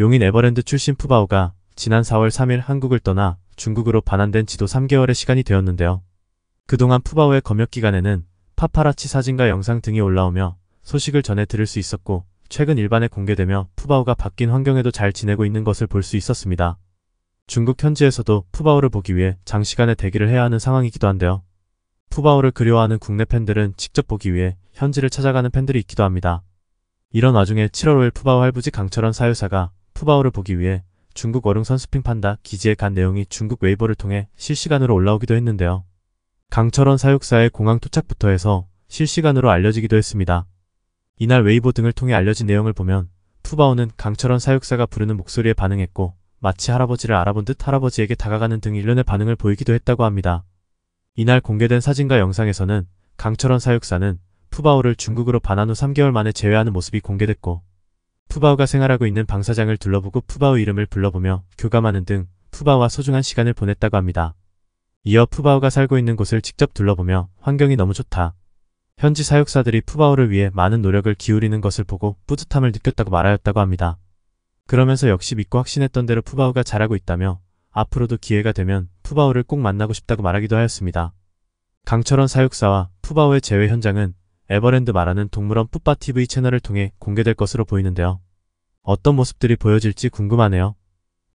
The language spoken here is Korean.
용인 에버랜드 출신 푸바오가 지난 4월 3일 한국을 떠나 중국으로 반환된 지도 3개월의 시간이 되었는데요. 그동안 푸바오의 검역 기간에는 파파라치 사진과 영상 등이 올라오며 소식을 전해 들을 수 있었고 최근 일반에 공개되며 푸바오가 바뀐 환경에도 잘 지내고 있는 것을 볼 수 있었습니다. 중국 현지에서도 푸바오를 보기 위해 장시간의 대기를 해야 하는 상황이기도 한데요. 푸바오를 그리워하는 국내 팬들은 직접 보기 위해 현지를 찾아가는 팬들이 있기도 합니다. 이런 와중에 7월 5일 푸바오 할부지 강철원 사유사가 푸바오를 보기 위해 중국 월흥선 스핑 판다 기지에 간 내용이 중국 웨이버를 통해 실시간으로 올라오기도 했는데요. 강철원 사육사의 공항 도착부터 해서 실시간으로 알려지기도 했습니다. 이날 웨이보 등을 통해 알려진 내용을 보면 푸바오는 강철원 사육사가 부르는 목소리에 반응했고 마치 할아버지를 알아본 듯 할아버지에게 다가가는 등 일련의 반응을 보이기도 했다고 합니다. 이날 공개된 사진과 영상에서는 강철원 사육사는 푸바오를 중국으로 반환 후 3개월 만에 제외하는 모습이 공개됐고 푸바오가 생활하고 있는 방사장을 둘러보고 푸바오 이름을 불러보며 교감하는 등 푸바오와 소중한 시간을 보냈다고 합니다. 이어 푸바오가 살고 있는 곳을 직접 둘러보며 환경이 너무 좋다. 현지 사육사들이 푸바오를 위해 많은 노력을 기울이는 것을 보고 뿌듯함을 느꼈다고 말하였다고 합니다. 그러면서 역시 믿고 확신했던 대로 푸바오가 잘하고 있다며 앞으로도 기회가 되면 푸바오를 꼭 만나고 싶다고 말하기도 하였습니다. 강철원 사육사와 푸바오의 재회 현장은 에버랜드 말하는 동물원 푸빠 TV 채널을 통해 공개될 것으로 보이는데요. 어떤 모습들이 보여질지 궁금하네요.